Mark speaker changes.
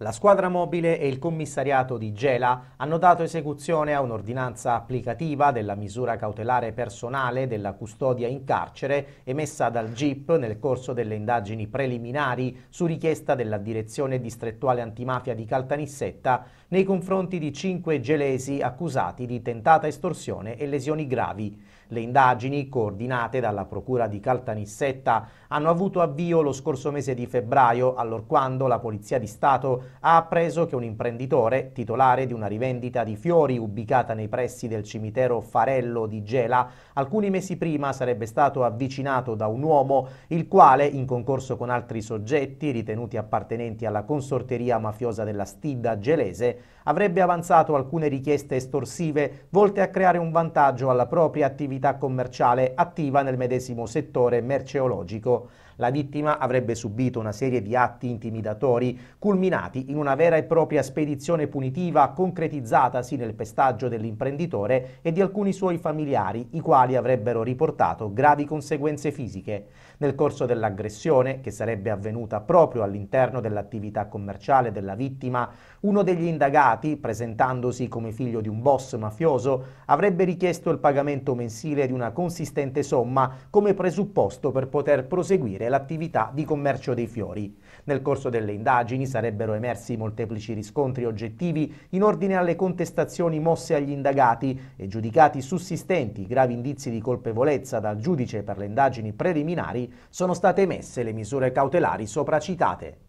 Speaker 1: La squadra mobile e il commissariato di Gela hanno dato esecuzione a un'ordinanza applicativa della misura cautelare personale della custodia in carcere emessa dal GIP nel corso delle indagini preliminari su richiesta della direzione distrettuale antimafia di Caltanissetta nei confronti di cinque gelesi accusati di tentata estorsione e lesioni gravi. Le indagini, coordinate dalla Procura di Caltanissetta, hanno avuto avvio lo scorso mese di febbraio, allorquando la Polizia di Stato ha appreso che un imprenditore, titolare di una rivendita di fiori ubicata nei pressi del cimitero Farello di Gela, alcuni mesi prima sarebbe stato avvicinato da un uomo il quale, in concorso con altri soggetti ritenuti appartenenti alla consorteria mafiosa della Stidda gelese, avrebbe avanzato alcune richieste estorsive volte a creare un vantaggio alla propria attività commerciale attiva nel medesimo settore merceologico. La vittima avrebbe subito una serie di atti intimidatori culminati infatti in una vera e propria spedizione punitiva concretizzatasi nel pestaggio dell'imprenditore e di alcuni suoi familiari, i quali avrebbero riportato gravi conseguenze fisiche. Nel corso dell'aggressione, che sarebbe avvenuta proprio all'interno dell'attività commerciale della vittima, uno degli indagati, presentandosi come figlio di un boss mafioso, avrebbe richiesto il pagamento mensile di una consistente somma come presupposto per poter proseguire l'attività di commercio dei fiori. Nel corso delle indagini sarebbero emerse emersi molteplici riscontri oggettivi in ordine alle contestazioni mosse agli indagati e giudicati sussistenti gravi indizi di colpevolezza dal giudice per le indagini preliminari, sono state emesse le misure cautelari sopracitate.